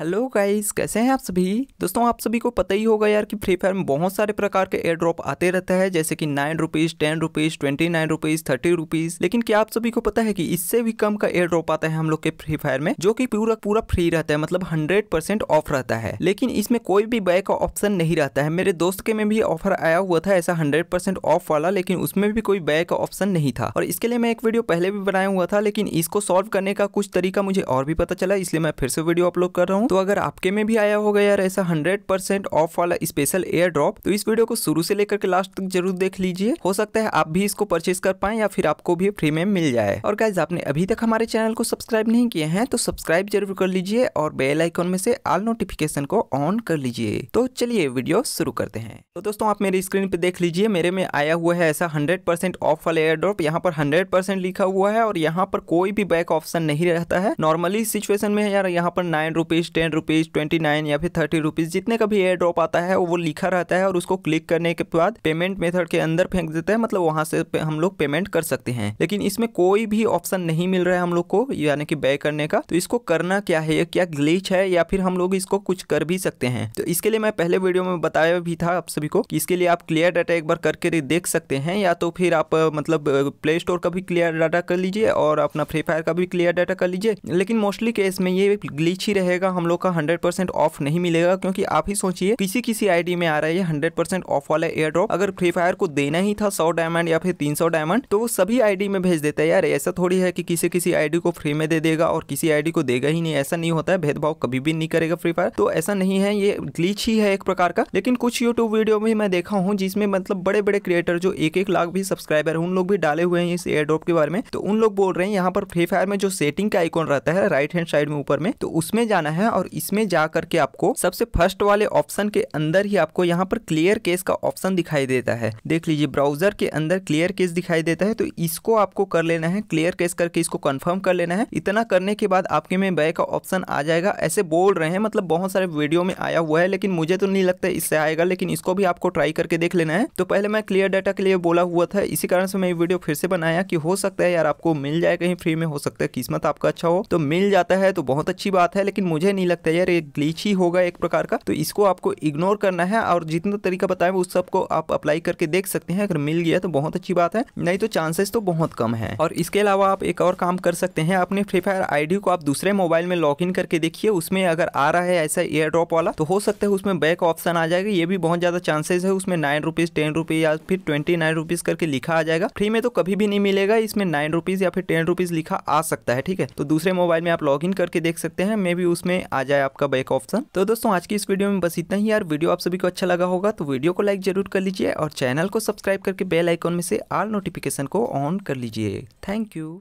hello guys कैसे हैं आप सभी दोस्तों आप सभी को पता ही होगा यार कि फ्री फायर में बहुत सारे प्रकार के एयर ड्रॉप आते रहते हैं जैसे कि nine rupees ten rupees twenty nine rupees thirty rupees लेकिन क्या आप सभी को पता है कि इससे भी कम का एयर ड्रॉप आता है हम लोग के फ्री फायर में जो कि पूरा पूरा फ्री रहता है मतलब हंड्रेड परसेंट ऑफ रहता है लेकिन इसमें कोई भी बाय का ऑप्शन नहीं रहता है मेरे दोस्त के में भी ऑफर आया हुआ था ऐसा हंड्रेड ऑफ वाला लेकिन उसमें भी कोई बाय का ऑप्शन नहीं था और इसके लिए मैं एक वीडियो पहले भी बनाया हुआ था लेकिन इसको सॉल्व करने का कुछ तरीका मुझे और भी पता चला इसलिए मैं फिर से वीडियो अपलोड कर रहा हूँ तो अगर आपके में भी आया होगा यार ऐसा हंड्रेड परसेंट ऑफ वाला स्पेशल एयर ड्रॉप तो इस वीडियो को शुरू से लेकर के लास्ट तक जरूर देख लीजिए हो सकता है आप भी इसको परचेज कर पाए या फिर आपको भी फ्री में मिल जाए और गाइज आपने अभी तक हमारे चैनल को सब्सक्राइब नहीं किए हैं तो सब्सक्राइब जरूर कर लीजिए और बेल आइकॉन में से ऑल नोटिफिकेशन को ऑन कर लीजिए तो चलिए वीडियो शुरू करते हैं तो दोस्तों आप मेरी स्क्रीन पे देख लीजिए मेरे में आया हुआ है ऐसा हंड्रेड परसेंट ऑफ वाला एयर ड्रॉप यहाँ पर हंड्रेड परसेंट लिखा हुआ है और यहाँ पर कोई भी बैक ऑप्शन नहीं रहता है नॉर्मली सिचुएशन में यार यहाँ पर nine rupees ten rupees twenty nine या फिर थर्टी रुपीज़ जितने का भी एयर ड्रॉप आता है वो लिखा रहता है और उसको क्लिक करने के बाद पेमेंट मेथड के अंदर फेंक देते हैं मतलब वहां से हम लोग पेमेंट कर सकते हैं लेकिन इसमें कोई भी ऑप्शन नहीं मिल रहा है हम लोग को यानी कि बे करने का तो इसको करना क्या है क्या ग्लिच है या फिर हम लोग इसको कुछ कर भी सकते हैं तो इसके लिए मैं पहले वीडियो में बताया भी था आप सभी को कि इसके लिए आप क्लियर डाटा एक बार करके देख सकते हैं या तो फिर आप मतलब प्ले स्टोर का भी क्लियर डाटा कर लीजिए और अपना फ्री फायर का भी क्लियर डाटा कर लीजिए लेकिन मोस्टली केस में ये ग्लिच ही रहेगा हम लोग का हंड्रेड परसेंट ऑफ नहीं मिलेगा क्योंकि आप ही सोचिए किसी किसी आईडी में आ रहा है हंड्रेड परसेंट ऑफ वाला एयर ड्रॉप अगर फ्री फायर को देना ही था सौ डायमंड या फिर तीन सौ डायमंड तो वो सभी आईडी में भेज देता है यार ऐसा थोड़ी है कि किसी किसी आईडी को फ्री में दे देगा और किसी आईडी को देगा ही नहीं ऐसा नहीं होता है भेदभाव कभी भी नहीं करेगा फ्री फायर तो ऐसा नहीं है ये ग्लीच ही है एक प्रकार का लेकिन कुछ यूट्यूब वीडियो में मैं देखा हूँ जिसमें मतलब बड़े बड़े क्रिएटर जो एक एक लाख भी सब्सक्राइबर है उन लोग भी डाले हुए हैं इस एयर ड्रॉप के बारे में तो उन लोग बोल रहे हैं यहाँ पर फ्री फायर में जो सेटिंग का आइकॉन रहता है राइट हैंड साइड में ऊपर में तो उसमें जाना है है और इसमें जा करके आपको सबसे फर्स्ट वाले ऑप्शन के अंदर ही आपको यहाँ पर क्लियर केस का ऑप्शन दिखाई देता है देख लीजिए ब्राउजर के अंदर क्लियर केस दिखाई देता है तो इसको आपको कर लेना है क्लियर केस करके इसको कन्फर्म कर लेना है इतना करने के बाद आपके में बैक का ऑप्शन आ जाएगा ऐसे बोल रहे हैं मतलब बहुत सारे वीडियो में आया हुआ है लेकिन मुझे तो नहीं लगता इससे आएगा लेकिन इसको भी आपको ट्राई करके देख लेना है तो पहले मैं क्लियर डाटा के लिए बोला हुआ था इसी कारण से मैं ये वीडियो फिर से बनाया कि हो सकता है यार आपको मिल जाए कहीं फ्री में हो सकता है किस्मत आपका अच्छा हो तो मिल जाता है तो बहुत अच्छी बात है लेकिन मुझे नहीं लगता यार ये ग्लीच ही होगा एक प्रकार का तो इसको आपको इग्नोर करना है और जितना तरीका बताया उस सबको आप अप्लाई करके देख सकते हैं अगर मिल गया तो बहुत अच्छी बात है नहीं तो चांसेस तो बहुत कम है और इसके अलावा आप एक और काम कर सकते हैं अपने फ्री फायर आई को आप दूसरे मोबाइल में लॉग करके देखिए उसमें अगर आ रहा है ऐसा एयर ड्रॉप वाला तो हो सकता है उसमें बैक ऑप्शन आ जाएगा ये भी बहुत ज्यादा चांसेस है उसमें नाइन रुपीज टेन रुपीज या फिर ट्वेंटी नाइन रुपीज करके लिखा आ जाएगा फ्री में तो कभी भी नहीं मिलेगा इसमें नाइन रुपीज या फिर टेन रुपीज लिखा आ सकता है ठीक है तो दूसरे मोबाइल में आप लॉग करके देख सकते हैं मे भी उसमें आ जाए आपका बैक ऑप्शन तो दोस्तों आज की इस वीडियो में बस इतना ही यार वीडियो आप सभी को अच्छा लगा होगा तो वीडियो को लाइक जरूर कर लीजिए और चैनल को सब्सक्राइब करके बेल आइकॉन में से ऑल नोटिफिकेशन को ऑन कर लीजिए थैंक यू